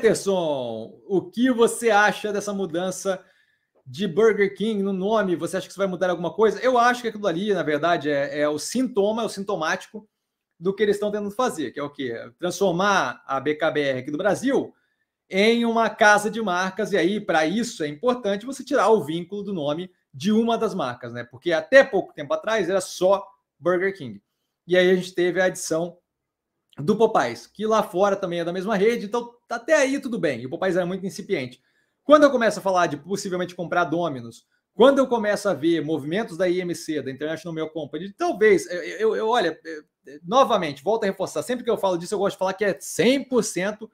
Peterson, o que você acha dessa mudança de Burger King no nome? Você acha que isso vai mudar alguma coisa? Eu acho que aquilo ali, na verdade, é, é o sintoma, é o sintomático do que eles estão tentando fazer, que é o quê? Transformar a BKBR aqui do Brasil em uma casa de marcas, e aí, para isso, é importante você tirar o vínculo do nome de uma das marcas, né? Porque até pouco tempo atrás era só Burger King. E aí a gente teve a adição do Popais, que lá fora também é da mesma rede, então até aí tudo bem. E o Popais era é muito incipiente. Quando eu começo a falar de possivelmente comprar Dominos, quando eu começo a ver movimentos da IMC, da International Mail Company, talvez, eu, eu, eu olha, eu, novamente, volto a reforçar, sempre que eu falo disso, eu gosto de falar que é 100%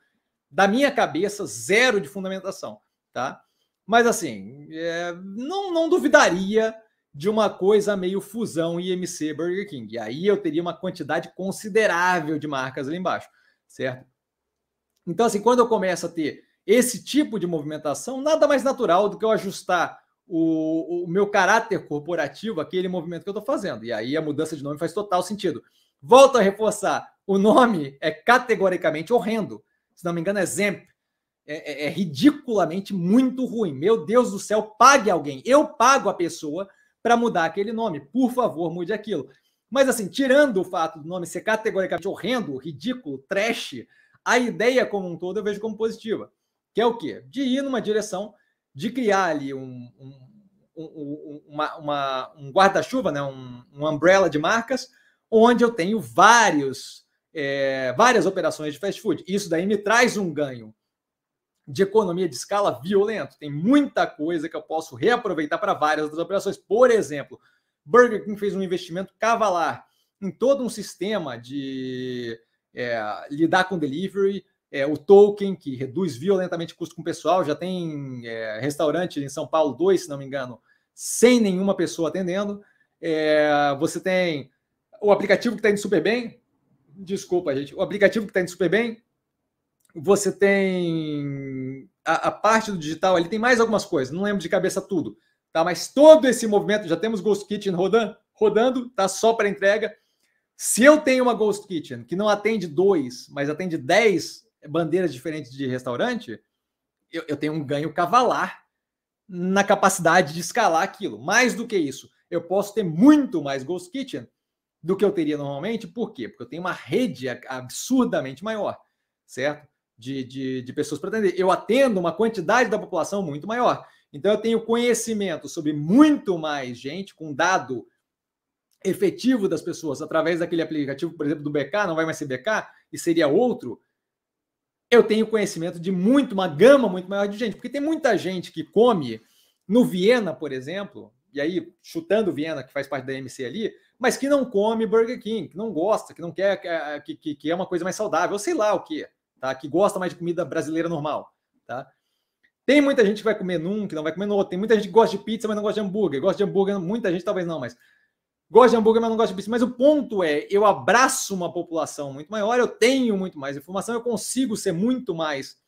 da minha cabeça, zero de fundamentação, tá? Mas assim, é, não, não duvidaria de uma coisa meio fusão IMC Burger King. E aí eu teria uma quantidade considerável de marcas ali embaixo, certo? Então, assim, quando eu começo a ter esse tipo de movimentação, nada mais natural do que eu ajustar o, o meu caráter corporativo, aquele movimento que eu estou fazendo. E aí a mudança de nome faz total sentido. Volto a reforçar: o nome é categoricamente horrendo. Se não me engano, é Zemp. É, é, é ridiculamente muito ruim. Meu Deus do céu, pague alguém. Eu pago a pessoa para mudar aquele nome. Por favor, mude aquilo. Mas assim, tirando o fato do nome ser categoricamente horrendo, ridículo, trash, a ideia como um todo eu vejo como positiva. Que é o quê? De ir numa direção de criar ali um, um uma, uma, um guarda-chuva, né? um, um umbrella de marcas, onde eu tenho vários, é, várias operações de fast food. Isso daí me traz um ganho de economia de escala violento. Tem muita coisa que eu posso reaproveitar para várias das operações. Por exemplo, Burger King fez um investimento cavalar em todo um sistema de é, lidar com delivery, é, o token, que reduz violentamente o custo com o pessoal. Já tem é, restaurante em São Paulo, dois, se não me engano, sem nenhuma pessoa atendendo. É, você tem o aplicativo que está indo super bem. Desculpa, gente. O aplicativo que está indo super bem, você tem a, a, parte do digital, ali tem mais algumas coisas, não lembro de cabeça tudo, tá? Mas todo esse movimento, já temos Ghost Kitchen rodando, rodando tá só para entrega. Se eu tenho uma Ghost Kitchen que não atende dois, mas atende dez bandeiras diferentes de restaurante, eu, eu tenho um ganho cavalar na capacidade de escalar aquilo. Mais do que isso, eu posso ter muito mais Ghost Kitchen do que eu teria normalmente. Por quê? Porque eu tenho uma rede absurdamente maior, certo? de, de, de pessoas para atender. Eu atendo uma quantidade da população muito maior. Então, eu tenho conhecimento sobre muito mais gente, com dado efetivo das pessoas, através daquele aplicativo, por exemplo, do BK, não vai mais ser BK, e seria outro. Eu tenho conhecimento de muito, uma gama muito maior de gente, porque tem muita gente que come no Viena, por exemplo, e aí chutando Viena, que faz parte da MC ali, mas que não come Burger King, que não gosta, que não quer, que, é, que, que é uma coisa mais saudável, sei lá o que tá? Que gosta mais de comida brasileira normal, tá? Tem muita gente que vai comer num, que não vai comer no outro. Tem muita gente que gosta de pizza, mas não gosta de hambúrguer. Gosta de hambúrguer, muita gente talvez não, mas gosta de hambúrguer, mas não gosta de pizza. Mas o ponto é, eu abraço uma população muito maior, eu tenho muito mais informação, eu consigo ser muito mais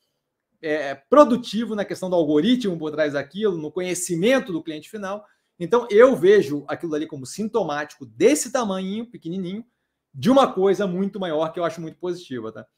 é, produtivo na questão do algoritmo por trás daquilo, no conhecimento do cliente final. Então, eu vejo aquilo ali como sintomático desse tamanhinho, pequenininho, de uma coisa muito maior que eu acho muito positiva, tá?